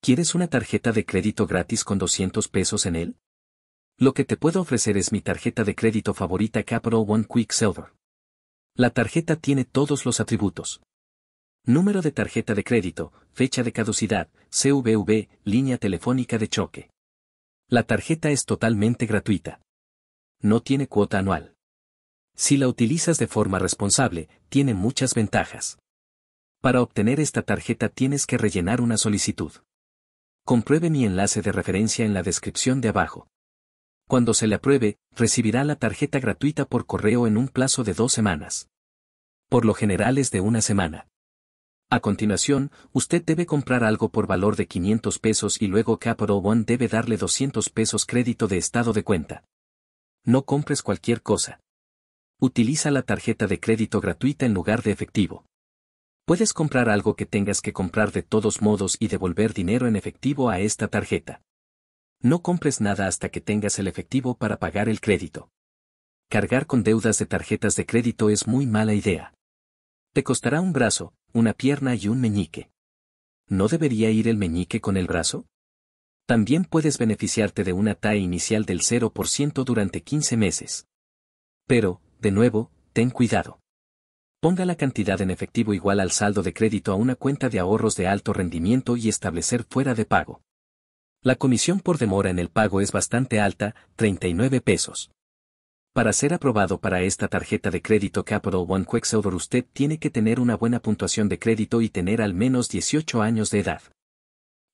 ¿Quieres una tarjeta de crédito gratis con 200 pesos en él? Lo que te puedo ofrecer es mi tarjeta de crédito favorita Capital One Quicksilver. La tarjeta tiene todos los atributos. Número de tarjeta de crédito, fecha de caducidad, CVV, línea telefónica de choque. La tarjeta es totalmente gratuita. No tiene cuota anual. Si la utilizas de forma responsable, tiene muchas ventajas. Para obtener esta tarjeta tienes que rellenar una solicitud compruebe mi enlace de referencia en la descripción de abajo. Cuando se le apruebe, recibirá la tarjeta gratuita por correo en un plazo de dos semanas. Por lo general es de una semana. A continuación, usted debe comprar algo por valor de 500 pesos y luego Capital One debe darle 200 pesos crédito de estado de cuenta. No compres cualquier cosa. Utiliza la tarjeta de crédito gratuita en lugar de efectivo. Puedes comprar algo que tengas que comprar de todos modos y devolver dinero en efectivo a esta tarjeta. No compres nada hasta que tengas el efectivo para pagar el crédito. Cargar con deudas de tarjetas de crédito es muy mala idea. Te costará un brazo, una pierna y un meñique. ¿No debería ir el meñique con el brazo? También puedes beneficiarte de una TAE inicial del 0% durante 15 meses. Pero, de nuevo, ten cuidado. Ponga la cantidad en efectivo igual al saldo de crédito a una cuenta de ahorros de alto rendimiento y establecer fuera de pago. La comisión por demora en el pago es bastante alta, 39 pesos. Para ser aprobado para esta tarjeta de crédito Capital One Quicksilver usted tiene que tener una buena puntuación de crédito y tener al menos 18 años de edad.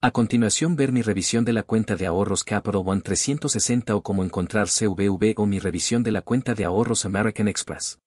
A continuación ver mi revisión de la cuenta de ahorros Capital One 360 o cómo encontrar CVV o mi revisión de la cuenta de ahorros American Express.